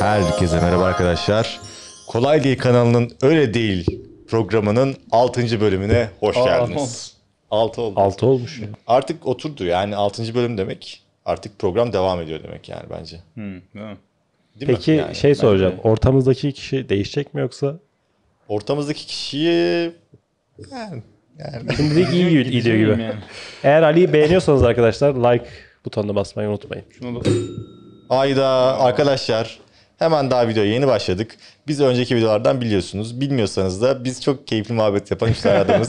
Herkese merhaba arkadaşlar. Kolay Değil kanalının Öyle Değil programının 6. bölümüne hoş geldiniz. 6 oldu. 6 olmuş. Artık oturdu yani 6. bölüm demek. Artık program devam ediyor demek yani bence. Hmm, değil Peki mi? Yani şey soracağım. Ortamızdaki kişi değişecek mi yoksa? Ortamızdaki kişiyi yani, yani. şimdi iyi gibi gidiyor gibi. Yani. Eğer Ali'yi beğeniyorsanız arkadaşlar like butonuna basmayı unutmayın. Şunu da... Ayda arkadaşlar hemen daha videoya yeni başladık. Biz önceki videolardan biliyorsunuz. Bilmiyorsanız da biz çok keyifli muhabbet yapan üç tane adamız.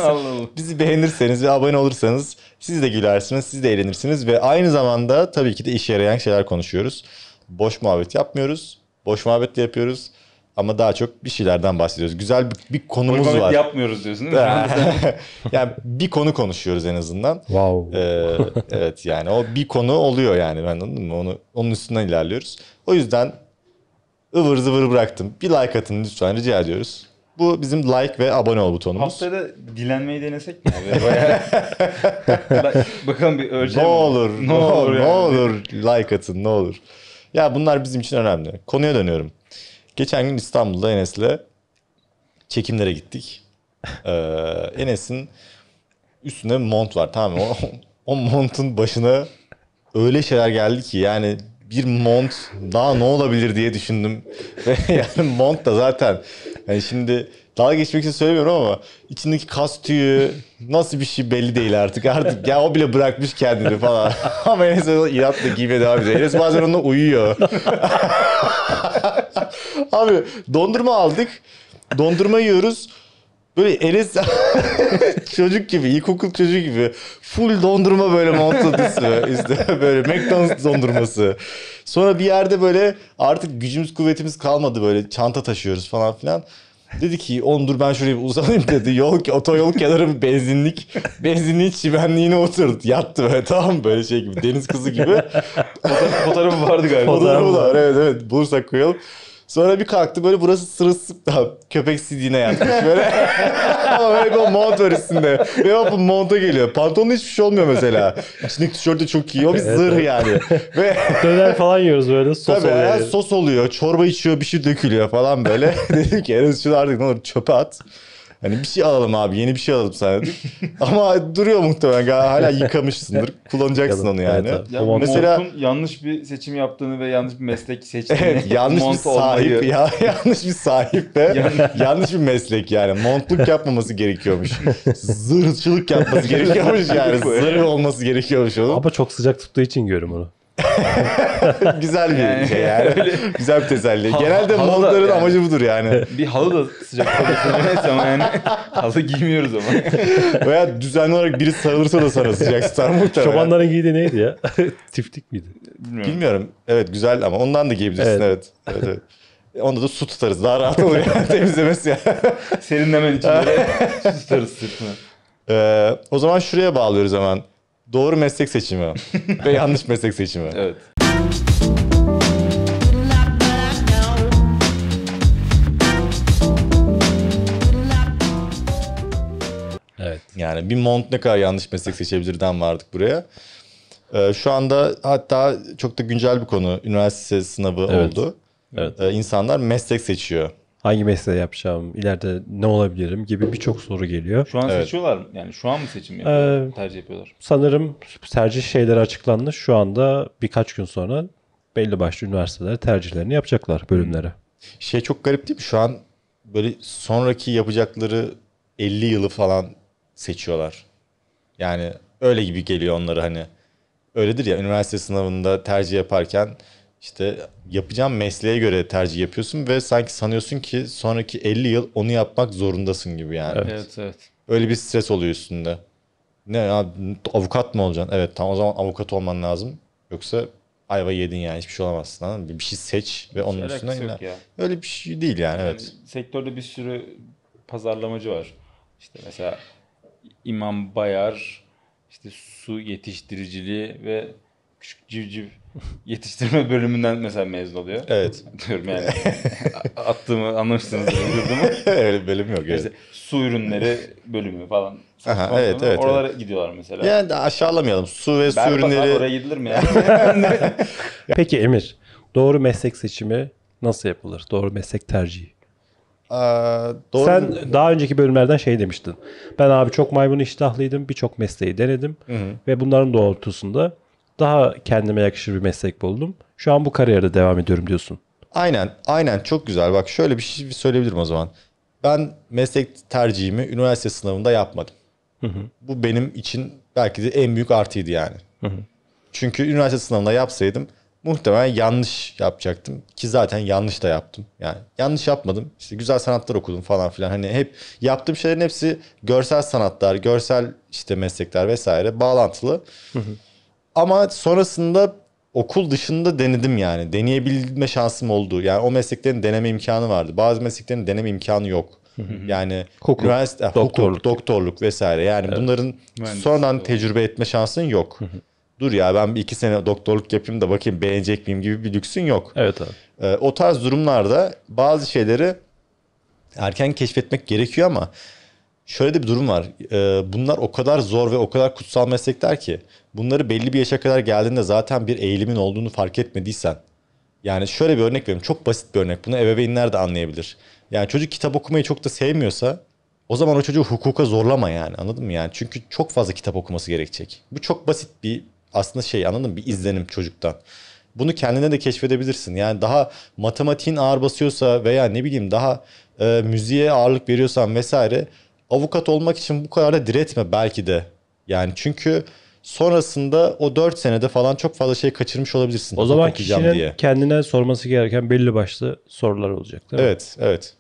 Bizi beğenirseniz ve abone olursanız siz de gülersiniz, siz de eğlenirsiniz ve aynı zamanda tabii ki de işe yarayan şeyler konuşuyoruz. Boş muhabbet yapmıyoruz. Boş muhabbet de yapıyoruz. Ama daha çok bir şeylerden bahsediyoruz. Güzel bir, bir konumuz Uygulamı var. yapmıyoruz diyorsun değil mi? yani bir konu konuşuyoruz en azından. Wow. Ee, evet yani o bir konu oluyor yani ben anladın mı? Onu, onun üstünden ilerliyoruz. O yüzden ıvır zıvır bıraktım. Bir like atın lütfen rica ediyoruz. Bu bizim like ve abone ol butonumuz. Haftaya dilenmeyi denesek mi abi? Bayağı... Bakalım bir ölçelim. Ne olur, ne olur, ne olur, yani. ne olur like atın ne olur. Ya bunlar bizim için önemli. Konuya dönüyorum. Geçen gün İstanbul'da Enes'le çekimlere gittik. Ee, Enes'in üstünde bir mont var tamam mı? O, o montun başına öyle şeyler geldi ki yani bir mont daha ne olabilir diye düşündüm. Ve yani mont da zaten yani şimdi daha geçmek için söylemiyorum ama içindeki kas tüyü nasıl bir şey belli değil artık. Artık ya o bile bırakmış kendini falan. ama Enes inatla giymeye devam ediyor. Enes bazen onunla uyuyor. Abi dondurma aldık. Dondurma yiyoruz. Böyle Enes çocuk gibi, ilkokul çocuğu gibi full dondurma böyle montladısı işte böyle McDonald's dondurması. Sonra bir yerde böyle artık gücümüz kuvvetimiz kalmadı böyle çanta taşıyoruz falan filan. Dedi ki oğlum dur ben şuraya bir uzanayım dedi. Yol, otoyol kenarı bir benzinlik. Benzinliğin çimenliğine oturdu. Yattı böyle tamam böyle şey gibi deniz kızı gibi. Fotoğrafı vardı galiba. Fotoğrafı var evet evet bulursak koyalım. Sonra bir kalktı böyle burası da Köpek sidiğine yatmış böyle. Ama böyle bir mont var üstünde. Ve o monta geliyor. Pantolonun hiçbir şey olmuyor mesela. İçindeki tişörtü çok iyi. O bir evet, zırh evet. yani. Ve Döner falan yiyoruz böyle. Sos Tabii, oluyor. Yani. Sos oluyor. Çorba içiyor. Bir şey dökülüyor falan böyle. Dedim ki en şunu artık ne olur çöpe at. Hani bir şey alalım abi yeni bir şey alalım sana Ama duruyor muhtemelen hala yıkamışsındır. Kullanacaksın onu yani. Evet, ya, yani mesela yanlış bir seçim yaptığını ve yanlış bir meslek seçtiğini. evet, yanlış bir sahip ya, yanlış bir sahip de yanlış bir meslek yani. Montluk yapmaması gerekiyormuş. Zırhçılık yapması gerekiyormuş yani. Zırh olması gerekiyormuş onun. Ama çok sıcak tuttuğu için görüyorum onu. Güzel bir yani, şey yani. Öyle. Güzel bir teselli. Ha, Genelde montların yani. amacı budur yani. Bir halı da sıcak kalırsa ama yani halı giymiyoruz ama. Veya düzenli olarak biri sarılırsa da sana sıcak tutar muhtemelen. Çobanların giydiği neydi ya? Tiftik miydi? Bilmiyorum. Bilmiyorum. Evet güzel ama ondan da giyebilirsin evet. evet. evet, evet. Onda da su tutarız. Daha rahat olur yani temizlemesi ya. Serinlemen için su tutarız sırtına. Ee, o zaman şuraya bağlıyoruz hemen. Doğru meslek seçimi ve yanlış meslek seçimi. Evet. Evet. Yani bir mont ne kadar yanlış meslek seçebilirden vardık buraya. Ee, şu anda hatta çok da güncel bir konu. Üniversite sınavı evet. oldu. Evet. Ee, insanlar meslek seçiyor hangi mesleği yapacağım, ileride ne olabilirim gibi birçok soru geliyor. Şu an evet. seçiyorlar mı? Yani şu an mı seçim yapıyorlar, ee, tercih yapıyorlar? Sanırım tercih şeyleri açıklandı. Şu anda birkaç gün sonra belli başlı üniversiteler tercihlerini yapacaklar bölümlere. Şey çok garip değil mi? Şu an böyle sonraki yapacakları 50 yılı falan seçiyorlar. Yani öyle gibi geliyor onları hani. Öyledir ya üniversite sınavında tercih yaparken işte yapacağın mesleğe göre tercih yapıyorsun ve sanki sanıyorsun ki sonraki 50 yıl onu yapmak zorundasın gibi yani. Evet evet. evet. Öyle bir stres oluyor üstünde. Ne ya avukat mı olacaksın? Evet tam o zaman avukat olman lazım. Yoksa ayva yedin yani hiçbir şey olamazsın. Bir Bir şey seç ve onun Hiç üstüne iner. Öyle bir şey değil yani, yani evet. Sektörde bir sürü pazarlamacı var. İşte mesela İmam Bayar, işte su yetiştiriciliği ve küçük civciv yetiştirme bölümünden mesela mezun oluyor. Evet. Diyorum yani attığımı anlamışsınız yurdumu. Öyle bölüm yok. Evet. su ürünleri bölümü falan. Aha, evet, evet, Oralara evet. gidiyorlar mesela. Yani de aşağılamayalım. Su ve ben su ürünleri. Ben oraya gidilir mi yani? Peki Emir, doğru meslek seçimi nasıl yapılır? Doğru meslek tercihi. doğru Sen daha önceki bölümlerden şey demiştin. Ben abi çok maymun iştahlıydım. Birçok mesleği denedim. Hı hı. Ve bunların doğrultusunda daha kendime yakışır bir meslek buldum. Şu an bu kariyerde devam ediyorum diyorsun. Aynen, aynen çok güzel. Bak şöyle bir şey söyleyebilirim o zaman. Ben meslek tercihimi üniversite sınavında yapmadım. Hı hı. Bu benim için belki de en büyük artıydı yani. Hı hı. Çünkü üniversite sınavında yapsaydım muhtemelen yanlış yapacaktım ki zaten yanlış da yaptım. Yani yanlış yapmadım. İşte güzel sanatlar okudum falan filan. Hani hep yaptığım şeylerin hepsi görsel sanatlar, görsel işte meslekler vesaire bağlantılı. Hı hı. Ama sonrasında okul dışında denedim yani. Deneyebilme şansım oldu. Yani o mesleklerin deneme imkanı vardı. Bazı mesleklerin deneme imkanı yok. Yani hukuk, üniversite, doktorluk. hukuk, doktorluk vesaire. Yani evet. bunların Mühendis sonradan doğru. tecrübe etme şansın yok. Dur ya ben bir iki sene doktorluk yapayım da bakayım beğenecek miyim gibi bir lüksün yok. Evet abi. Ee, o tarz durumlarda bazı şeyleri erken keşfetmek gerekiyor ama şöyle de bir durum var. Ee, bunlar o kadar zor ve o kadar kutsal meslekler ki bunları belli bir yaşa kadar geldiğinde zaten bir eğilimin olduğunu fark etmediysen yani şöyle bir örnek vereyim. Çok basit bir örnek. Bunu ebeveynler de anlayabilir. Yani çocuk kitap okumayı çok da sevmiyorsa o zaman o çocuğu hukuka zorlama yani anladın mı yani? Çünkü çok fazla kitap okuması gerekecek. Bu çok basit bir aslında şey anladın mı? Bir izlenim çocuktan. Bunu kendine de keşfedebilirsin. Yani daha matematiğin ağır basıyorsa veya ne bileyim daha e, müziğe ağırlık veriyorsan vesaire avukat olmak için bu kadar da diretme belki de. Yani çünkü sonrasında o 4 senede falan çok fazla şey kaçırmış olabilirsin. O zaman kişinin diye. kendine sorması gereken belli başlı sorular olacak değil mi? Evet, evet.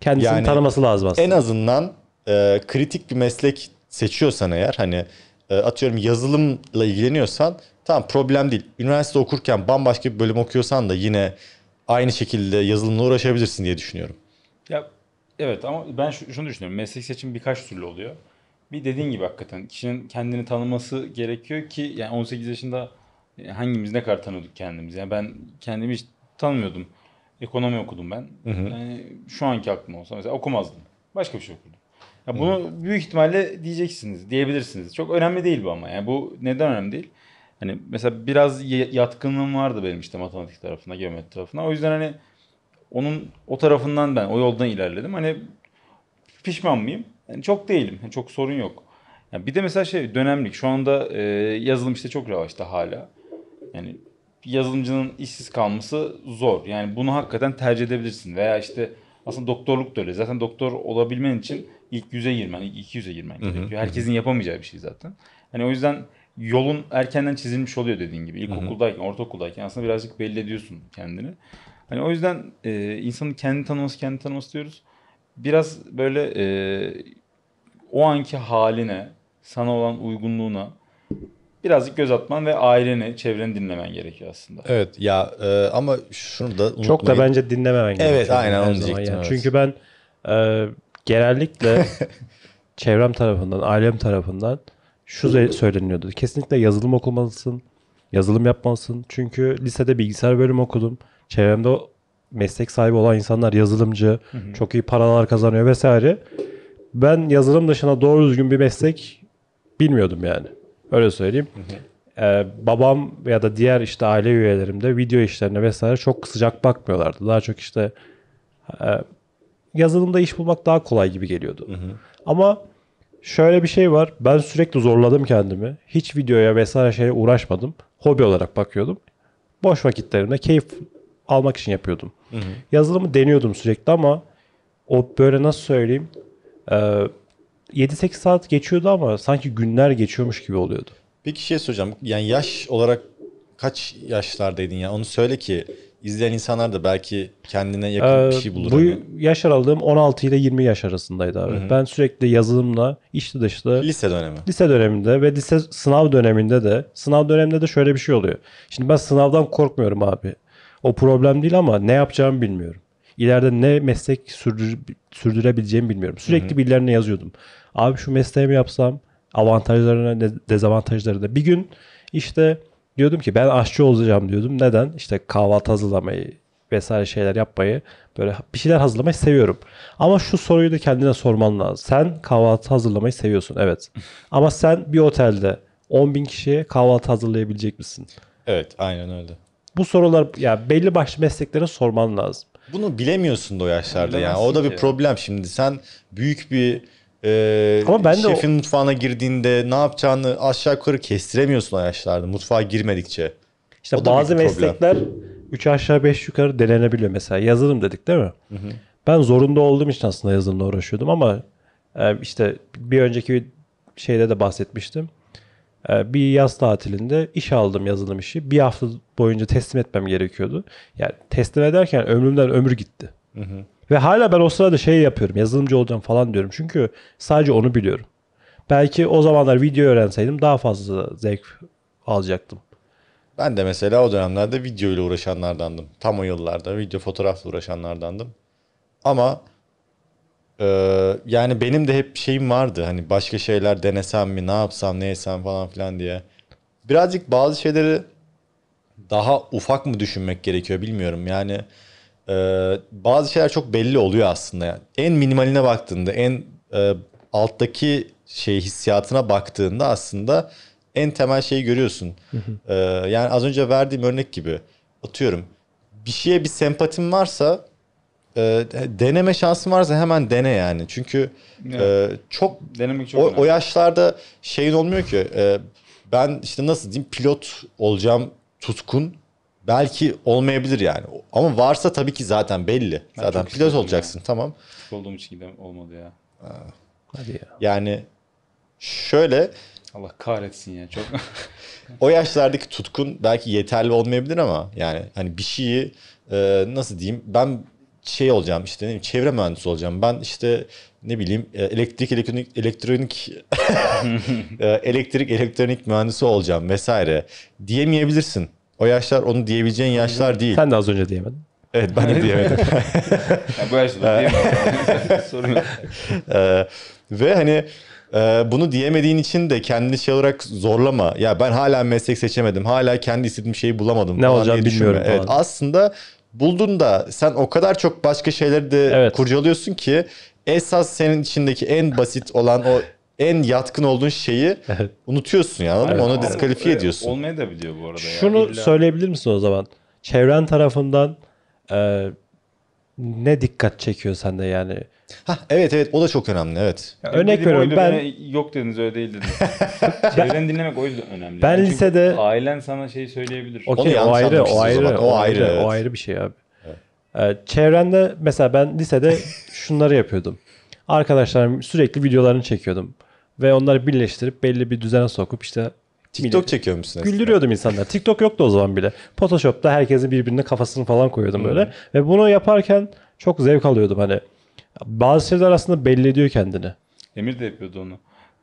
Kendisini yani, tanıması lazım aslında. En azından e, kritik bir meslek seçiyorsan eğer hani e, atıyorum yazılımla ilgileniyorsan tamam problem değil. Üniversite okurken bambaşka bir bölüm okuyorsan da yine aynı şekilde yazılımla uğraşabilirsin diye düşünüyorum. Ya Evet ama ben şunu düşünüyorum. Meslek seçimi birkaç türlü oluyor. Bir dediğin gibi hakikaten kişinin kendini tanıması gerekiyor ki yani 18 yaşında e, hangimiz ne kadar tanıyorduk kendimizi. Yani ben kendimi hiç tanımıyordum. Ekonomi okudum ben. Hı hı. Yani şu anki aklım olsa mesela okumazdım. Başka bir şey okurdum. Ya bunu hı. büyük ihtimalle diyeceksiniz, diyebilirsiniz. Çok önemli değil bu ama. Yani bu neden önemli değil? Hani mesela biraz yatkınlığım vardı benim işte matematik tarafına, geometri tarafına. O yüzden hani onun o tarafından ben o yoldan ilerledim. Hani pişman mıyım? Yani çok değilim. Yani çok sorun yok. Yani bir de mesela şey dönemlik. Şu anda e, yazılım işte çok revaçta hala. Yani yazılımcının işsiz kalması zor. Yani bunu hakikaten tercih edebilirsin. Veya işte aslında doktorluk da öyle. Zaten doktor olabilmen için ilk yüze girmen, ilk yüze girmen gerekiyor. Herkesin yapamayacağı bir şey zaten. Hani o yüzden yolun erkenden çizilmiş oluyor dediğin gibi. İlkokuldayken, ortaokuldayken aslında birazcık belli ediyorsun kendini. Hani o yüzden e, insanın kendi tanıması, kendi tanıması diyoruz. Biraz böyle e, o anki haline, sana olan uygunluğuna birazcık göz atman ve aileni, çevreni dinlemen gerekiyor aslında. Evet ya e, ama şunu da unutmayın. Çok da bence dinlememen gerekiyor. Evet aynen onu diyecektim. Yani. Evet. Çünkü ben e, genellikle çevrem tarafından, ailem tarafından şu söyleniyordu. Kesinlikle yazılım okumalısın, yazılım yapmalısın. Çünkü lisede bilgisayar bölümü okudum çevremde meslek sahibi olan insanlar yazılımcı, hı hı. çok iyi paralar kazanıyor vesaire. Ben yazılım dışına doğru düzgün bir meslek bilmiyordum yani. Öyle söyleyeyim. Hı hı e, babam ya da diğer işte aile üyelerimde video işlerine vesaire çok sıcak bakmıyorlardı. Daha çok işte e, yazılımda iş bulmak daha kolay gibi geliyordu. Hı hı. Ama şöyle bir şey var. Ben sürekli zorladım kendimi. Hiç videoya vesaire şeye uğraşmadım. Hobi olarak bakıyordum. Boş vakitlerimde keyif almak için yapıyordum. Hı hı. Yazılımı deniyordum sürekli ama o böyle nasıl söyleyeyim e, 7-8 saat geçiyordu ama sanki günler geçiyormuş gibi oluyordu. Bir şey soracağım. Yani yaş olarak kaç yaşlardaydın ya? Onu söyle ki izleyen insanlar da belki kendine yakın ee, bir şey bulur. Bu yani. yaş aralığım 16 ile 20 yaş arasındaydı abi. Hı-hı. Ben sürekli yazılımla işte dışta. Lise dönemi. Lise döneminde ve lise sınav döneminde de. Sınav döneminde de şöyle bir şey oluyor. Şimdi ben sınavdan korkmuyorum abi. O problem değil ama ne yapacağımı bilmiyorum. İleride ne meslek sürdür, sürdürebileceğimi bilmiyorum. Sürekli Hı-hı. birilerine yazıyordum. Abi şu mesleğimi yapsam avantajlarına dezavantajlarına. Bir gün işte diyordum ki ben aşçı olacağım diyordum. Neden? İşte kahvaltı hazırlamayı vesaire şeyler yapmayı böyle bir şeyler hazırlamayı seviyorum. Ama şu soruyu da kendine sorman lazım. Sen kahvaltı hazırlamayı seviyorsun evet. Ama sen bir otelde 10 bin kişiye kahvaltı hazırlayabilecek misin? Evet aynen öyle bu sorular ya belli başlı mesleklere sorman lazım. Bunu bilemiyorsun da o yaşlarda yani. O da bir problem şimdi. Sen büyük bir ee, Ama ben şefin de şefin o... mutfağına girdiğinde ne yapacağını aşağı yukarı kestiremiyorsun o yaşlarda mutfağa girmedikçe. İşte o bazı meslekler 3 aşağı 5 yukarı denenebiliyor. Mesela yazılım dedik değil mi? Hı hı. Ben zorunda olduğum için aslında yazılımla uğraşıyordum ama e, işte bir önceki şeyde de bahsetmiştim. Ee, bir yaz tatilinde iş aldım yazılım işi. Bir hafta boyunca teslim etmem gerekiyordu. Yani teslim ederken ömrümden ömür gitti. Hı hı. Ve hala ben o sırada şey yapıyorum. Yazılımcı olacağım falan diyorum. Çünkü sadece onu biliyorum. Belki o zamanlar video öğrenseydim daha fazla zevk alacaktım. Ben de mesela o dönemlerde video ile uğraşanlardandım. Tam o yıllarda video fotoğrafla uğraşanlardandım. Ama ee, yani benim de hep şeyim vardı. Hani başka şeyler denesem mi, ne yapsam, ne yesem falan filan diye. Birazcık bazı şeyleri daha ufak mı düşünmek gerekiyor bilmiyorum. Yani e, bazı şeyler çok belli oluyor aslında. Yani en minimaline baktığında, en e, alttaki şey hissiyatına baktığında aslında en temel şeyi görüyorsun. Ee, yani az önce verdiğim örnek gibi atıyorum bir şeye bir sempatim varsa e, deneme şansın varsa hemen dene yani. Çünkü evet. e, çok, Denemek çok o, o yaşlarda şeyin olmuyor ki e, ben işte nasıl diyeyim pilot olacağım tutkun belki olmayabilir yani. Ama varsa tabii ki zaten belli. Ben zaten pilot olacaksın ya. tamam. Çok olduğum için gidem olmadı ya. Hadi ya. Yani şöyle Allah kahretsin ya çok. o yaşlardaki tutkun belki yeterli olmayabilir ama yani hani bir şeyi e, nasıl diyeyim ben şey olacağım işte ne bileyim, çevre mühendisi olacağım. Ben işte ne bileyim e, elektrik elektronik elektronik e, elektrik elektronik mühendisi olacağım vesaire diyemeyebilirsin. O yaşlar onu diyebileceğin yaşlar değil. Sen de az önce diyemedin. Evet ben de diyemedim. bu yaşta diyemedim. E, ve hani bunu diyemediğin için de kendini şey olarak zorlama. Ya ben hala meslek seçemedim. Hala kendi istediğim şeyi bulamadım. Ne olacağını bilmiyorum. Evet, aslında buldun da sen o kadar çok başka şeyleri de evet. kurcalıyorsun ki esas senin içindeki en basit olan o en yatkın olduğun şeyi unutuyorsun ya anladın evet. Onu diskalifiye evet. ediyorsun. Olmaya da biliyor bu arada. Şunu ya, söyleyebilir misin o zaman? Çevren tarafından e, ne dikkat çekiyor sende yani? Ha evet evet o da çok önemli evet. Ya, Örnek veriyorum ben yok dediniz öyle değil dediniz. Çevreni dinlemek o yüzden önemli. Ben Çünkü lisede ailen sana şey söyleyebilir. Okey o ayrı o ayrı zaman. o ayrı evet. o ayrı bir şey abi. Ee, Çevrende mesela ben lisede şunları yapıyordum. Arkadaşlarım sürekli videolarını çekiyordum ve onları birleştirip belli bir düzene sokup işte TikTok çekiyor musun? eskiden? Güldürüyordum insanlar. TikTok yoktu o zaman bile. Photoshop'ta herkesin birbirine kafasını falan koyuyordum hmm. böyle. Ve bunu yaparken çok zevk alıyordum hani. Bazı şeyler aslında belli ediyor kendini. Emir de yapıyordu onu.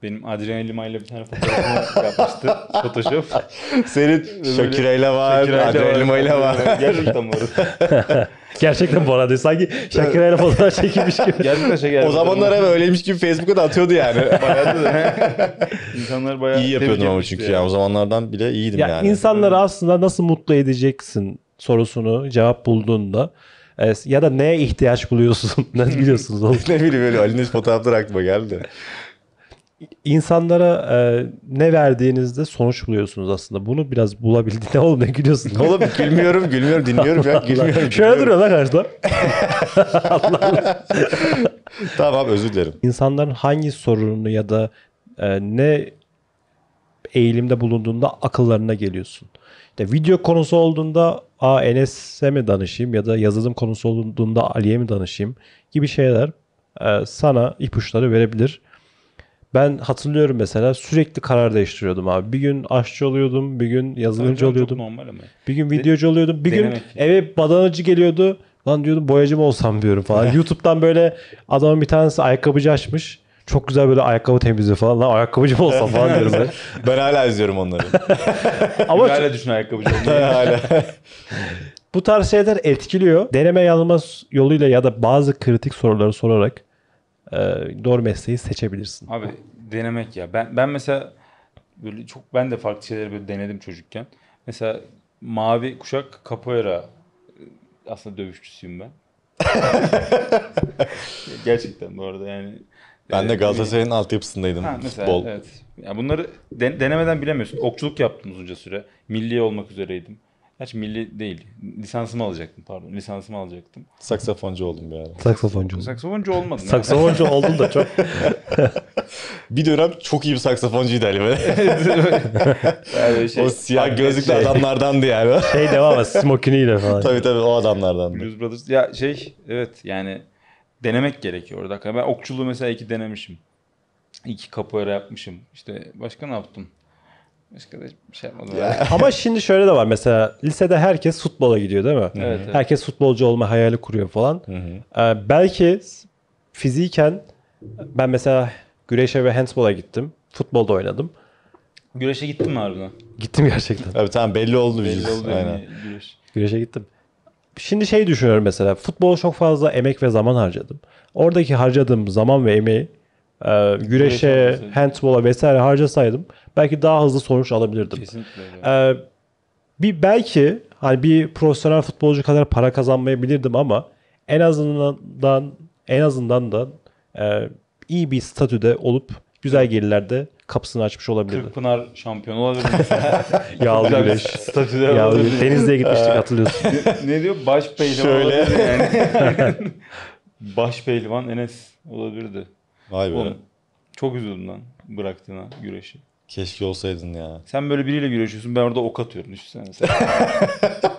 Benim Adrian Lima ile bir tane fotoğrafımı yapmıştı. Photoshop. Senin Şakira ile var, Adrian Lima ile var. Gerçekten bu arada. Gerçekten bu arada. Sanki Şakira ile fotoğraf çekilmiş gibi. Gerçekten Şakira. O zamanlar hep öyleymiş gibi Facebook'a da atıyordu yani. bayağı da, İnsanlar bayağı İyi yapıyordun ama çünkü yani. ya. O zamanlardan bile iyiydim ya yani. İnsanları aslında nasıl mutlu edeceksin sorusunu cevap bulduğunda Evet, ya da neye ihtiyaç buluyorsun? ne biliyorsunuz oğlum? ne bileyim öyle Ali'nin fotoğrafları aklıma geldi. İnsanlara e, ne verdiğinizde sonuç buluyorsunuz aslında. Bunu biraz bulabildin. Ne oğlum ne gülüyorsun? oğlum gülmüyorum, gülmüyorum, dinliyorum ya. Gülmüyorum. Şöyle duruyor lan karşıda. Allah Allah. tamam abi özür dilerim. İnsanların hangi sorununu ya da e, ne eğilimde bulunduğunda akıllarına geliyorsun. İşte video konusu olduğunda a Enes'e mi danışayım ya da yazılım konusu olduğunda Ali'ye mi danışayım gibi şeyler e, sana ipuçları verebilir. Ben hatırlıyorum mesela sürekli karar değiştiriyordum abi. Bir gün aşçı oluyordum, bir gün yazılımcı oluyordum. normal ama. Bir gün videocu oluyordum, bir Denemek. gün eve badanacı geliyordu. Lan diyordum boyacı mı olsam diyorum falan. YouTube'dan böyle adamın bir tanesi ayakkabıcı açmış. Çok güzel böyle ayakkabı temizliyor falan. Lan ayakkabıcı mı olsam falan diyorum ben. ben hala izliyorum onları. Ama hala çok... düşün ayakkabıcı hala. Bu tarz şeyler etkiliyor. Deneme yanılma yoluyla ya da bazı kritik soruları sorarak e, doğru mesleği seçebilirsin. Abi denemek ya. Ben ben mesela böyle çok ben de farklı şeyleri böyle denedim çocukken. Mesela mavi kuşak capoeira e, aslında dövüşçüsüyüm ben. Gerçekten bu arada yani ben de ee, Galatasaray'ın altyapısındaydım ha, mesela, futbol. Evet. Yani bunları den- denemeden bilemiyorsun. Okçuluk yaptım uzunca süre. Milli olmak üzereydim. Gerçi milli değil. Lisansımı alacaktım pardon. Lisansımı alacaktım. Saksafoncu oldum bir ara. Saksafoncu oldum. Saksafoncu olmadım. saksafoncu oldum da çok. bir dönem çok iyi bir saksafoncuydu Ali yani şey, o siyah gözlüklü şey, adamlardandı yani. şey devam et. Smokiniyle falan. tabii tabii o adamlardandı. Blues Brothers. Ya şey evet yani denemek gerekiyor orada. Ben okçuluğu mesela iki denemişim. İki kapoeira yapmışım. İşte başka ne yaptım? Başka da şey yapmadım. Ya. Ama şimdi şöyle de var. Mesela lisede herkes futbola gidiyor değil mi? Evet, evet. Herkes futbolcu olma hayali kuruyor falan. Ee, belki fiziken ben mesela güreşe ve handbola gittim. Futbolda oynadım. Güreşe gittin mi harbiden? Gittim gerçekten. Evet tamam belli oldu Belli oldu yani, güreş. Güreşe gittim. Şimdi şey düşünüyorum mesela futbola çok fazla emek ve zaman harcadım. Oradaki harcadığım zaman ve emeği e, güreşe, handbola vesaire harcasaydım belki daha hızlı sonuç alabilirdim. Kesinlikle. E, bir belki hani bir profesyonel futbolcu kadar para kazanmayabilirdim ama en azından en azından da e, iyi bir statüde olup güzel gelirlerde kapısını açmış olabilirdi. Kırkpınar şampiyon olabilir Yağlı güreş. Statüde. Yağlı olabilir. Denizli'ye gitmiştik ee, hatırlıyorsun. ne, ne diyor? Baş pehlivan Şöyle. olabilir yani. Baş pehlivan Enes olabilirdi. Vay be. Oğlum, çok üzüldüm lan bıraktığına güreşi. Keşke olsaydın ya. Sen böyle biriyle güreşiyorsun ben orada ok atıyorum düşünsene.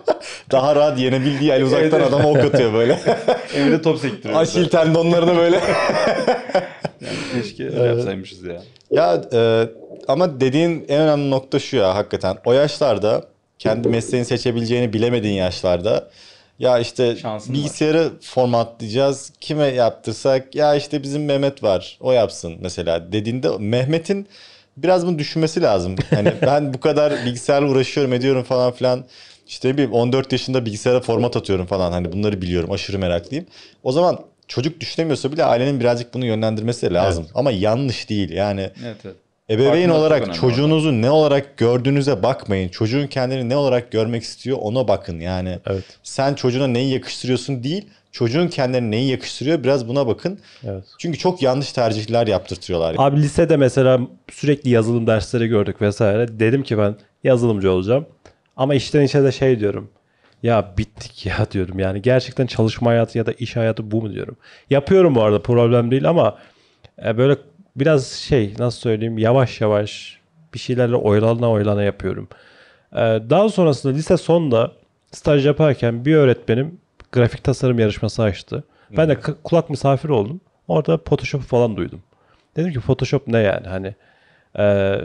daha rahat yenebildiği el uzaktan evet. adama ok atıyor böyle. Emre top sektiriyor. Aşil tendonlarını böyle. yani keşke öyle yapsaymışız ya. Ya e, ama dediğin en önemli nokta şu ya hakikaten. O yaşlarda kendi mesleğini seçebileceğini bilemediğin yaşlarda ya işte Şansın bilgisayarı var. formatlayacağız. Kime yaptırsak ya işte bizim Mehmet var. O yapsın mesela dediğinde Mehmet'in biraz bunu düşünmesi lazım. Hani ben bu kadar bilgisayarla uğraşıyorum ediyorum falan filan. İşte bir 14 yaşında bilgisayara format atıyorum falan hani bunları biliyorum aşırı meraklıyım. O zaman çocuk düşünemiyorsa bile ailenin birazcık bunu yönlendirmesi lazım. Evet. Ama yanlış değil yani. Evet, evet. Ebeveyn Farklı olarak çocuğunuzu orada. ne olarak gördüğünüze bakmayın. Çocuğun kendini ne olarak görmek istiyor ona bakın yani. Evet. Sen çocuğuna neyi yakıştırıyorsun değil, çocuğun kendini neyi yakıştırıyor biraz buna bakın. Evet. Çünkü çok yanlış tercihler yaptırtıyorlar. Abi lisede mesela sürekli yazılım dersleri gördük vesaire. Dedim ki ben yazılımcı olacağım. Ama içten içe de şey diyorum. Ya bittik ya diyorum. Yani gerçekten çalışma hayatı ya da iş hayatı bu mu diyorum. Yapıyorum bu arada problem değil ama e, böyle biraz şey nasıl söyleyeyim yavaş yavaş bir şeylerle oylana oylana yapıyorum. E, daha sonrasında lise sonda staj yaparken bir öğretmenim grafik tasarım yarışması açtı. Ben de kulak misafir oldum. Orada Photoshop falan duydum. Dedim ki Photoshop ne yani hani e,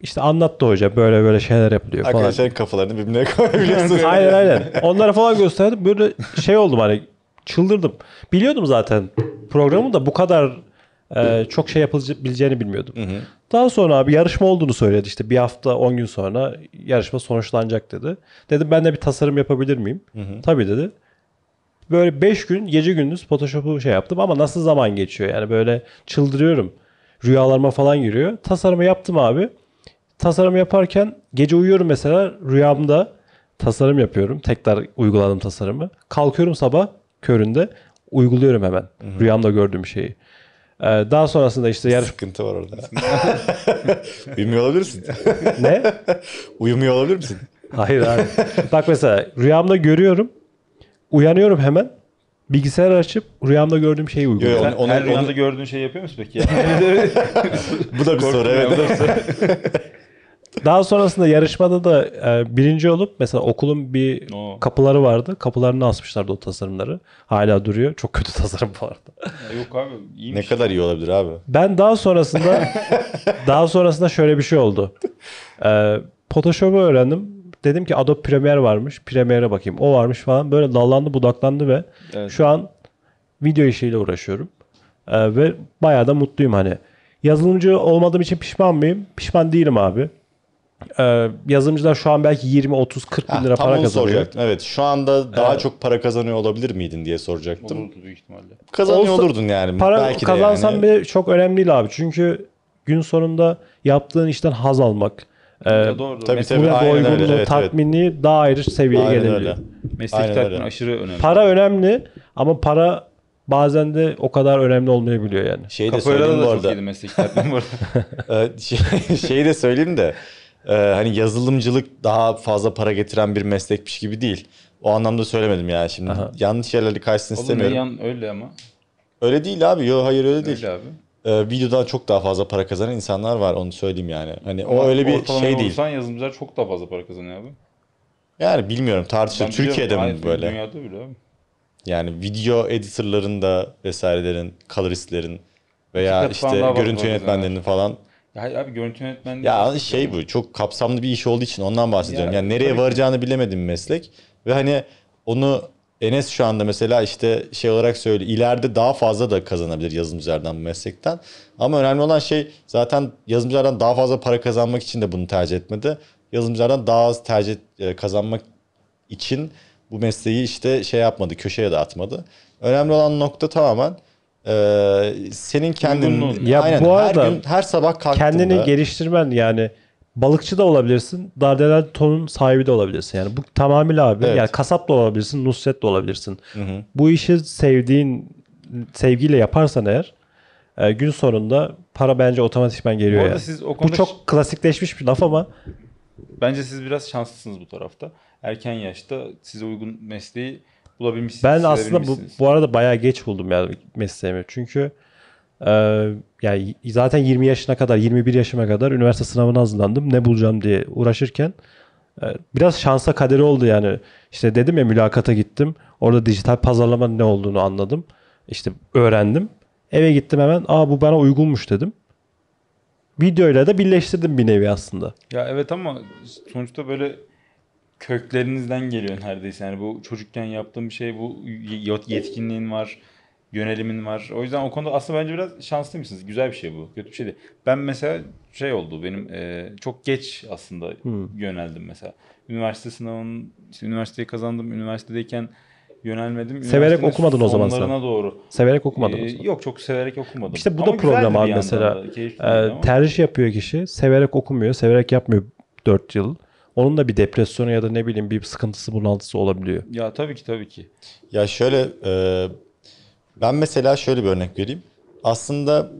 işte anlattı hoca böyle böyle şeyler yapılıyor falan. Arkadaşların kafalarını birbirine koyabiliyorsunuz. aynen aynen. Onlara falan gösterdim. Böyle şey oldum hani çıldırdım. Biliyordum zaten programın da bu kadar e, çok şey yapabileceğini bilmiyordum. Daha sonra abi yarışma olduğunu söyledi işte bir hafta 10 gün sonra yarışma sonuçlanacak dedi. Dedim ben de bir tasarım yapabilir miyim? Hı Tabii dedi. Böyle 5 gün gece gündüz Photoshop'u şey yaptım ama nasıl zaman geçiyor yani böyle çıldırıyorum. Rüyalarıma falan giriyor. Tasarımı yaptım abi tasarım yaparken gece uyuyorum mesela rüyamda tasarım yapıyorum. Tekrar uyguladım tasarımı. Kalkıyorum sabah köründe uyguluyorum hemen. Hı-hı. Rüyamda gördüğüm şeyi. Ee, daha sonrasında işte yarış... Sıkıntı var orada. Uyumuyor olabilirsin. ne? Uyumuyor olabilir misin? Hayır abi. Bak mesela rüyamda görüyorum. Uyanıyorum hemen. Bilgisayar açıp rüyamda gördüğüm şeyi uyguluyorum. Yo, onu, her onu, rüyanda gördüğün şeyi yapıyor musun peki? bu da bir soru evet. Daha sonrasında yarışmada da e, birinci olup mesela okulun bir Oo. kapıları vardı. Kapılarını asmışlardı o tasarımları. Hala duruyor. Çok kötü tasarım bu arada. Ya yok abi iyiymiş. Ne kadar iyi olabilir abi? Ben daha sonrasında daha sonrasında şöyle bir şey oldu. E, Photoshop'u öğrendim. Dedim ki Adobe Premiere varmış. Premiere'e bakayım. O varmış falan. Böyle dallandı budaklandı ve Evet. şu an video işiyle uğraşıyorum. E, ve bayağı da mutluyum hani. Yazılımcı olmadığım için pişman mıyım? Pişman değilim abi e, yazılımcılar şu an belki 20, 30, 40 bin lira ha, para kazanıyor. Evet şu anda daha ee, çok para kazanıyor olabilir miydin diye soracaktım. Olurdu büyük ihtimalle. Kazanıyor Olsa, olurdun yani. Para belki kazansan yani. bile çok önemli değil abi. Çünkü gün sonunda yaptığın işten haz almak. Ee, doğru, doğru. Tabii, tabii, doygunluğu, öyle, evet, tatminliği evet. daha ayrı seviyeye aynen gelebiliyor. Öyle. Mesleki aynen tatmin öyle. aşırı önemli. Para önemli ama para bazen de o kadar önemli olmayabiliyor yani. Şey de Kapoeira söyleyeyim bu arada. Çok mesleki tatmin şey, şey de söyleyeyim de e, hani yazılımcılık daha fazla para getiren bir meslekmiş gibi değil. O anlamda söylemedim yani şimdi. Aha. Yanlış yerlerde kaçsın istemiyorum. Oğlum yan öyle ama. Öyle değil abi. Yok hayır öyle değil. Öyle abi. Ee, videodan çok daha fazla para kazanan insanlar var onu söyleyeyim yani. Hani ama o öyle bir şey değil. Ortalama yazılımcılar çok daha fazla para kazanıyor abi. Yani bilmiyorum tartışılır. Türkiye'de mi böyle? Dünyada bile abi. Yani video editörlerin de vesairelerin, coloristlerin veya işte görüntü yönetmenlerinin yani. falan ya abi görüntü yönetmenliği... Ya şey yani. Şey bu çok kapsamlı bir iş olduğu için ondan bahsediyorum. Ya, yani nereye varacağını bilemedim meslek. Ve hani onu Enes şu anda mesela işte şey olarak söyle ileride daha fazla da kazanabilir yazılımcılardan bu meslekten. Ama önemli olan şey zaten yazılımcılardan daha fazla para kazanmak için de bunu tercih etmedi. Yazılımcılardan daha az tercih e, kazanmak için bu mesleği işte şey yapmadı, köşeye de atmadı. Önemli olan nokta tamamen ee, senin kendin ya aynen, bu arada her gün her sabah kalktığında kendini geliştirmen yani balıkçı da olabilirsin, Dardanel tonun sahibi de olabilirsin. Yani bu tamamıyla abi. Evet. Yani kasap da olabilirsin, Nusret de olabilirsin. Hı hı. Bu işi sevdiğin sevgiyle yaparsan eğer e, gün sonunda para bence otomatikman geliyor bu yani. Siz o konuda bu çok klasikleşmiş bir laf ama bence siz biraz şanslısınız bu tarafta. Erken yaşta size uygun mesleği bulabilmişsiniz. Ben aslında bu, bu arada bayağı geç buldum yani mesleğimi. Çünkü e, yani zaten 20 yaşına kadar 21 yaşıma kadar üniversite sınavına hazırlandım. Ne bulacağım diye uğraşırken e, biraz şansa kaderi oldu yani. İşte dedim ya mülakata gittim. Orada dijital pazarlama ne olduğunu anladım. İşte öğrendim. Eve gittim hemen. Aa bu bana uygunmuş dedim videoyla da birleştirdim bir nevi aslında. Ya evet ama sonuçta böyle köklerinizden geliyor neredeyse. Yani bu çocukken yaptığım bir şey bu yetkinliğin var, yönelimin var. O yüzden o konuda aslında bence biraz şanslıymışsınız. Güzel bir şey bu. Kötü bir şey değil. Ben mesela şey oldu benim e, çok geç aslında yöneldim mesela. Üniversite sınavının işte üniversiteyi kazandım. Üniversitedeyken yönelmedim. Severek okumadın o zaman sen. doğru. Severek okumadın ee, o zaman. Yok çok severek okumadım. İşte bu da ama problem abi mesela. Da, tercih yapıyor kişi. Severek okumuyor, severek yapmıyor 4 yıl. Onun da bir depresyonu ya da ne bileyim bir sıkıntısı bunaltısı olabiliyor. Ya tabii ki tabii ki. Ya şöyle e, ben mesela şöyle bir örnek vereyim. Aslında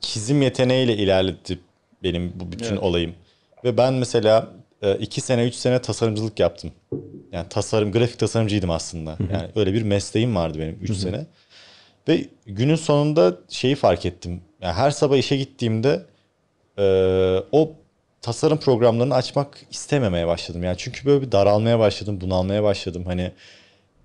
çizim yeteneğiyle ilerletti benim bu bütün evet. olayım. Ve ben mesela 2 e, sene 3 sene tasarımcılık yaptım. Yani tasarım grafik tasarımcıydım aslında. Hı-hı. Yani öyle bir mesleğim vardı benim 3 sene. Ve günün sonunda şeyi fark ettim. Yani her sabah işe gittiğimde e, o tasarım programlarını açmak istememeye başladım. Yani çünkü böyle bir daralmaya başladım, bunalmaya başladım. Hani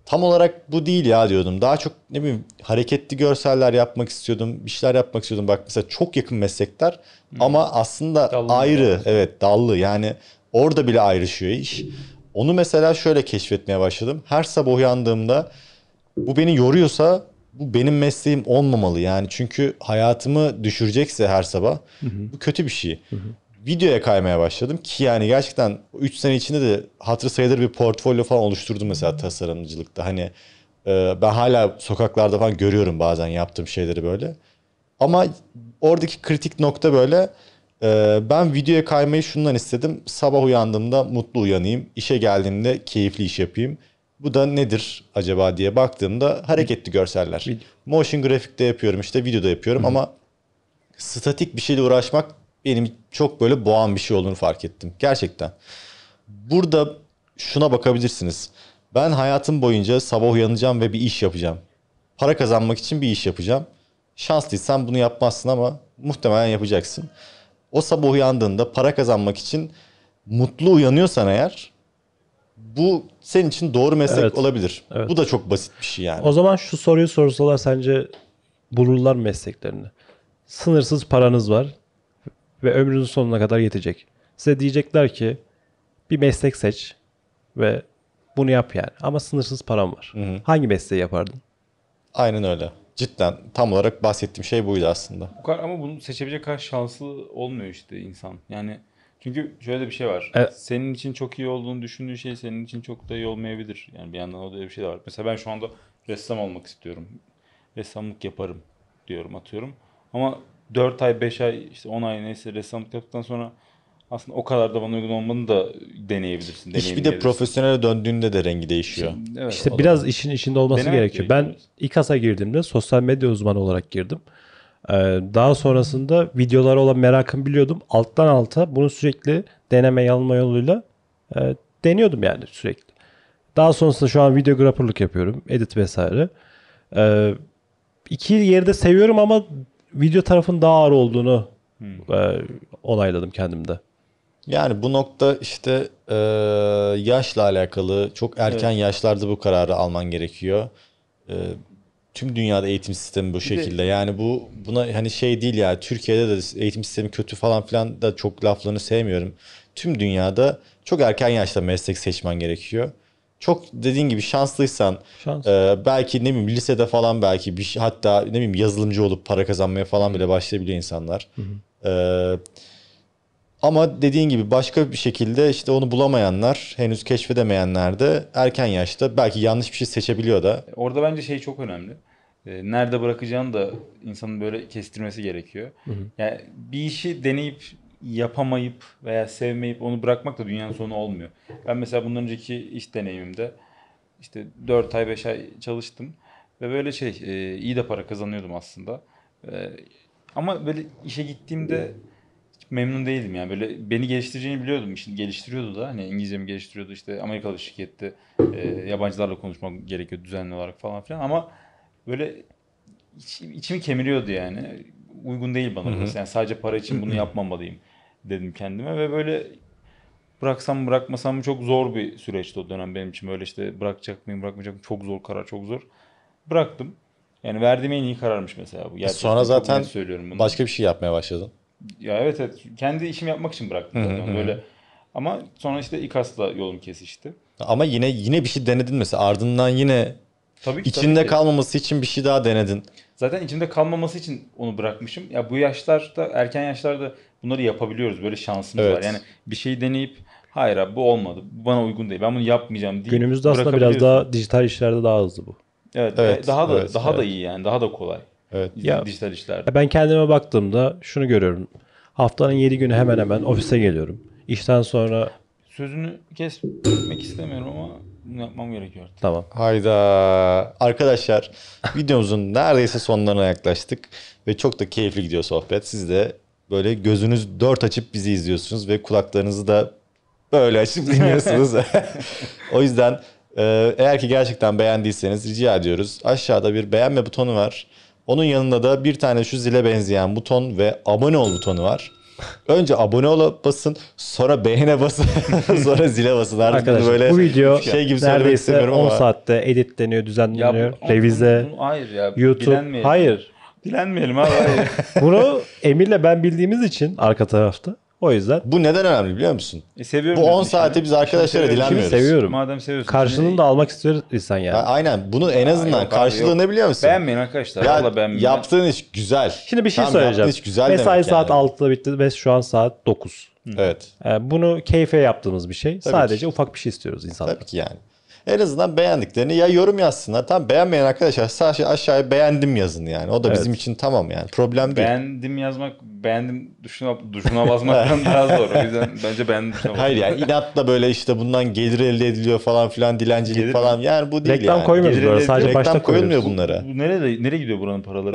tam olarak bu değil ya diyordum. Daha çok ne bileyim hareketli görseller yapmak istiyordum. Bir şeyler yapmak istiyordum. Bak mesela çok yakın meslekler hmm. ama aslında dallı ayrı. Yani. Evet dallı yani orada bile ayrışıyor iş. Onu mesela şöyle keşfetmeye başladım. Her sabah uyandığımda bu beni yoruyorsa bu benim mesleğim olmamalı yani çünkü hayatımı düşürecekse her sabah hı hı. bu kötü bir şey. Hı hı videoya kaymaya başladım ki yani gerçekten 3 sene içinde de hatır sayılır bir portfolyo falan oluşturdum mesela tasarımcılıkta. Hani e, ben hala sokaklarda falan görüyorum bazen yaptığım şeyleri böyle. Ama oradaki kritik nokta böyle e, ben videoya kaymayı şundan istedim. Sabah uyandığımda mutlu uyanayım, işe geldiğimde keyifli iş yapayım. Bu da nedir acaba diye baktığımda hareketli görseller. Motion grafikte yapıyorum işte videoda yapıyorum Hı. ama statik bir şeyle uğraşmak benim çok böyle boğan bir şey olduğunu fark ettim. Gerçekten. Burada şuna bakabilirsiniz. Ben hayatım boyunca sabah uyanacağım ve bir iş yapacağım. Para kazanmak için bir iş yapacağım. Şanslıysan bunu yapmazsın ama muhtemelen yapacaksın. O sabah uyandığında para kazanmak için mutlu uyanıyorsan eğer bu senin için doğru meslek evet. olabilir. Evet. Bu da çok basit bir şey yani. O zaman şu soruyu sorsalar sence bulurlar mesleklerini. Sınırsız paranız var ve ömrünün sonuna kadar yetecek. Size diyecekler ki bir meslek seç ve bunu yap yani. Ama sınırsız param var. Hı hı. Hangi mesleği yapardın? Aynen öyle. Cidden tam olarak bahsettiğim şey buydu aslında. Bu kadar, ama bunu seçebilecek kadar şanslı olmuyor işte insan. Yani çünkü şöyle bir şey var. Evet. Senin için çok iyi olduğunu düşündüğün şey senin için çok da iyi olmayabilir. Yani bir yandan o da bir şey de var. Mesela ben şu anda ressam olmak istiyorum. Ressamlık yaparım diyorum atıyorum. Ama 4 ay 5 ay işte 10 ay neyse ressamlık yaptıktan sonra aslında o kadar da bana uygun olmadığını da deneyebilirsin. Hiçbir bir de profesyonele döndüğünde de rengi değişiyor. Şimdi, evet, işte biraz olabilir. işin içinde olması Denemek gerekiyor. Ben ilk asa girdiğimde sosyal medya uzmanı olarak girdim. Ee, daha sonrasında videolara olan merakımı biliyordum. Alttan alta bunu sürekli deneme yanılma yoluyla e, deniyordum yani sürekli. Daha sonrasında şu an videographerlık yapıyorum. Edit vesaire. Ee, iki yeri de seviyorum ama video tarafın daha ağır olduğunu hmm. e, onayladım kendimde. Yani bu nokta işte e, yaşla alakalı çok erken evet. yaşlarda bu kararı alman gerekiyor. E, tüm dünyada eğitim sistemi bu şekilde. Yani bu buna hani şey değil ya Türkiye'de de eğitim sistemi kötü falan filan da çok laflarını sevmiyorum. Tüm dünyada çok erken yaşta meslek seçmen gerekiyor çok dediğin gibi şanslıysan Şans. e, belki ne bileyim lisede falan belki bir hatta ne bileyim yazılımcı olup para kazanmaya falan bile başlayabiliyor insanlar. Hı hı. E, ama dediğin gibi başka bir şekilde işte onu bulamayanlar, henüz keşfedemeyenler de erken yaşta belki yanlış bir şey seçebiliyor da. E, orada bence şey çok önemli. E, nerede bırakacağını da insanın böyle kestirmesi gerekiyor. Hı hı. Yani bir işi deneyip yapamayıp veya sevmeyip onu bırakmak da dünyanın sonu olmuyor. Ben mesela bundan önceki iş deneyimimde işte 4 ay 5 ay çalıştım ve böyle şey e, iyi de para kazanıyordum aslında. E, ama böyle işe gittiğimde memnun değildim yani böyle beni geliştireceğini biliyordum işin geliştiriyordu da hani İngilizcemi geliştiriyordu işte Amerikalı şirkette e, yabancılarla konuşmak gerekiyor düzenli olarak falan filan ama böyle iç, içimi kemiriyordu yani uygun değil bana Hı-hı. yani sadece para için bunu yapmamalıyım dedim kendime ve böyle bıraksam bırakmasam çok zor bir süreçti o dönem benim için. Böyle işte bırakacak mıyım bırakmayacak mıyım çok zor karar çok zor. Bıraktım. Yani verdiğim en iyi kararmış mesela bu. Gerçekten Sonra zaten söylüyorum bunu. başka bir şey yapmaya başladın. Ya evet evet. Kendi işimi yapmak için bıraktım zaten. Hı hı. Böyle ama sonra işte İKAS'la yolum kesişti. Ama yine yine bir şey denedin mesela ardından yine tabii ki, içinde tabii ki. kalmaması için bir şey daha denedin. Zaten içinde kalmaması için onu bırakmışım. Ya bu yaşlarda erken yaşlarda bunları yapabiliyoruz. Böyle şansımız evet. var. Yani bir şey deneyip hayır abi bu olmadı. Bu bana uygun değil. Ben bunu yapmayacağım diye. Günümüzde aslında biraz daha dijital işlerde daha hızlı bu. Evet, evet e, daha da evet, daha evet. da iyi yani. Daha da kolay. Evet. Ya, dijital işlerde. Ben kendime baktığımda şunu görüyorum. Haftanın 7 günü hemen hemen ofise geliyorum. İşten sonra sözünü kesmek istemiyorum ama bunu yapmam gerekiyor artık. Tamam. Hayda. Arkadaşlar videomuzun neredeyse sonlarına yaklaştık ve çok da keyifli gidiyor sohbet. Siz de böyle gözünüz dört açıp bizi izliyorsunuz ve kulaklarınızı da böyle açıp dinliyorsunuz. o yüzden e, eğer ki gerçekten beğendiyseniz rica ediyoruz. Aşağıda bir beğenme butonu var. Onun yanında da bir tane şu zile benzeyen buton ve abone ol butonu var. Önce abone ol basın, sonra beğene basın, sonra zile basın. Artık Arkadaşlar böyle bu video şey gibi neredeyse 10 ama. saatte editleniyor, düzenleniyor, ya, bu, revize, hayır ya, YouTube. Hayır. Dilenmeyelim abi. Bunu Emir'le ben bildiğimiz için arka tarafta. O yüzden. Bu neden önemli biliyor musun? E seviyorum. Bu 10 saate biz arkadaşlara şimdi dilenmiyoruz. Şimdi seviyorum. Madem seviyorsun. Karşılığını da almak istiyor insan yani. aynen. Bunu en azından Aa, karşılığı yok. ne biliyor musun? Beğenmeyin arkadaşlar. Ya, Vallahi beğenmeyin. Yaptığın iş güzel. Şimdi bir şey tamam, söyleyeceğim. Yaptığın iş güzel Mesai demek saat yani. 6'da bitti ve şu an saat 9. Hı. Evet. Yani ee, bunu keyfe yaptığımız bir şey. Tabii Sadece ki. ufak bir şey istiyoruz insanlara. Tabii ki yani. En azından beğendiklerini ya yorum yazsınlar. Tam beğenmeyen arkadaşlar sadece şey aşağıya beğendim yazın yani. O da evet. bizim için tamam yani. Problem değil. Beğendim yazmak, beğendim duşuna, duşuna basmaktan daha zor. O yüzden bence beğendim duşuna basmak. Hayır yani inatla böyle işte bundan gelir elde ediliyor falan filan dilencilik gelir falan. Mi? Yani bu değil Reklam yani. koymuyoruz böyle sadece Reklam başta koyulmuyor bunlara. Bu, bu nereye, nereye gidiyor buranın paraları?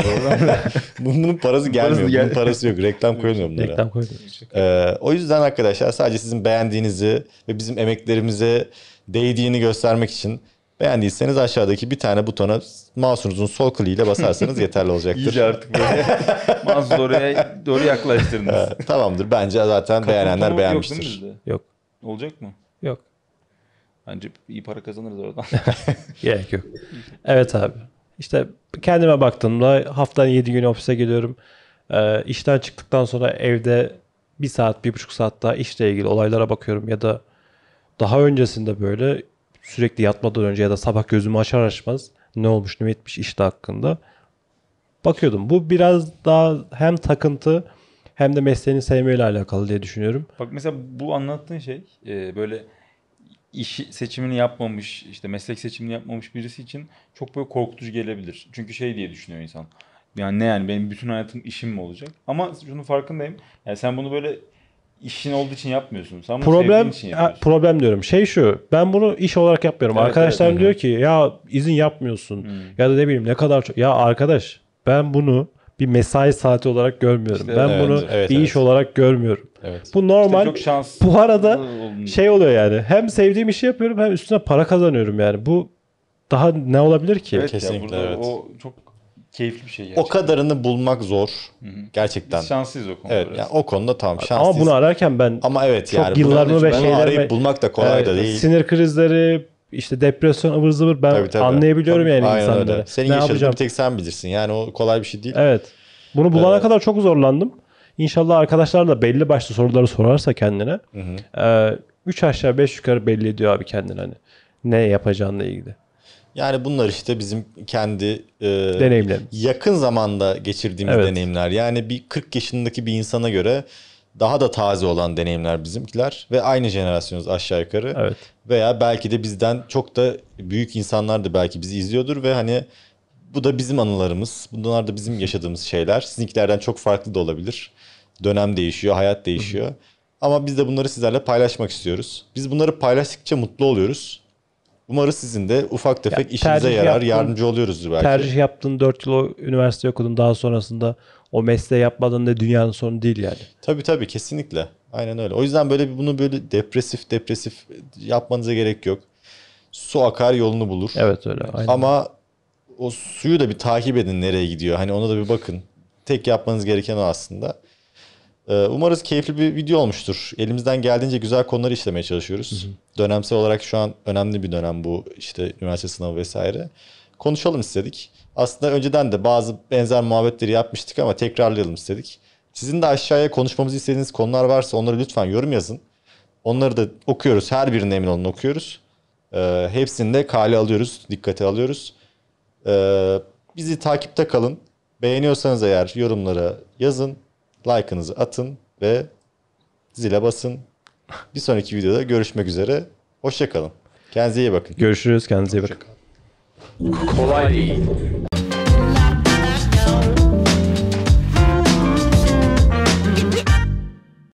Bunun parası gelmiyor. Parası gel... Bunun parası yok. Reklam koyulmuyor bunlara. Reklam koyulmuyor. Ee, o yüzden arkadaşlar sadece sizin beğendiğinizi ve bizim emeklerimize değdiğini göstermek için beğendiyseniz aşağıdaki bir tane butona mouse'unuzun sol kliğiyle basarsanız yeterli olacaktır. İyice artık böyle mouse'u oraya doğru yaklaştırdınız. Ee, tamamdır. Bence zaten beğenenler beğenmiştir. Yok, yok. Olacak mı? Yok. Bence iyi para kazanırız oradan. Gerek yok. Evet abi. İşte kendime baktığımda haftanın 7 günü ofise geliyorum. Ee, işten çıktıktan sonra evde bir saat, bir buçuk saat daha işle ilgili olaylara bakıyorum ya da daha öncesinde böyle sürekli yatmadan önce ya da sabah gözümü açar açmaz ne olmuş ne etmiş işte hakkında bakıyordum. Bu biraz daha hem takıntı hem de mesleğini sevmeyle alakalı diye düşünüyorum. Bak mesela bu anlattığın şey e, böyle iş seçimini yapmamış işte meslek seçimini yapmamış birisi için çok böyle korkutucu gelebilir. Çünkü şey diye düşünüyor insan. Yani ne yani benim bütün hayatım işim mi olacak? Ama şunun farkındayım. Yani sen bunu böyle işin olduğu için yapmıyorsun. Sen problem için yapıyorsun. problem diyorum. Şey şu. Ben bunu iş olarak yapmıyorum. Evet, Arkadaşlarım evet, diyor hı. ki ya izin yapmıyorsun hmm. ya da ne bileyim ne kadar çok ya arkadaş ben bunu bir mesai saati olarak görmüyorum. İşte ben evet, bunu evet, bir evet. iş olarak görmüyorum. Evet. Bu normal. İşte çok şans. Bu arada şey oluyor yani. Hem sevdiğim işi yapıyorum hem üstüne para kazanıyorum yani. Bu daha ne olabilir ki? Evet, Kesinlikle ya, evet. O çok keyifli bir şey gerçekten. O kadarını bulmak zor. Hı-hı. Gerçekten. Biz şanslıyız o konuda. Evet, biraz. yani o konuda tam Şanssız. Ama bunu ararken ben Ama evet çok yani yıllarımı ve şeylerimi arayıp bulmak da kolay evet, da değil. Sinir krizleri, işte depresyon ıvır zıvır ben tabii, tabii. anlayabiliyorum tabii, yani insanları. Öyle. Senin ne yaşadığını bir tek sen bilirsin. Yani o kolay bir şey değil. Evet. Bunu bulana evet. kadar çok zorlandım. İnşallah arkadaşlar da belli başlı soruları sorarsa kendine. Hı hı. E, üç aşağı beş yukarı belli ediyor abi kendini hani. Ne yapacağınla ilgili. Yani bunlar işte bizim kendi e, Yakın zamanda geçirdiğimiz evet. deneyimler. Yani bir 40 yaşındaki bir insana göre daha da taze olan deneyimler bizimkiler ve aynı jenerasyonuz aşağı yukarı. Evet. Veya belki de bizden çok da büyük insanlar da belki bizi izliyordur ve hani bu da bizim anılarımız. Bunlar da bizim yaşadığımız şeyler. Sizinkilerden çok farklı da olabilir. Dönem değişiyor, hayat değişiyor. Hı hı. Ama biz de bunları sizlerle paylaşmak istiyoruz. Biz bunları paylaştıkça mutlu oluyoruz Umarız sizin de ufak tefek ya, işinize yarar, yaptın, yardımcı oluyoruz belki. Tercih yaptın, 4 yıl o üniversite okudun, daha sonrasında o mesleği yapmadan da dünyanın sonu değil yani. Tabii tabii kesinlikle. Aynen öyle. O yüzden böyle bunu böyle depresif depresif yapmanıza gerek yok. Su akar yolunu bulur. Evet öyle. Aynen. Ama o suyu da bir takip edin nereye gidiyor. Hani ona da bir bakın. Tek yapmanız gereken o aslında. Ee, umarız keyifli bir video olmuştur. Elimizden geldiğince güzel konuları işlemeye çalışıyoruz. Hı hı. Dönemsel olarak şu an önemli bir dönem bu işte üniversite sınavı vesaire. Konuşalım istedik. Aslında önceden de bazı benzer muhabbetleri yapmıştık ama tekrarlayalım istedik. Sizin de aşağıya konuşmamızı istediğiniz konular varsa onları lütfen yorum yazın. Onları da okuyoruz. Her birini emin olun okuyoruz. Ee, hepsini de kale alıyoruz, dikkate alıyoruz. Ee, bizi takipte kalın. Beğeniyorsanız eğer yorumlara yazın. Like'ınızı atın ve zile basın. Bir sonraki videoda görüşmek üzere. Hoşçakalın. Kendinize iyi bakın. Görüşürüz. Kendinize iyi bakın. Kolay değil.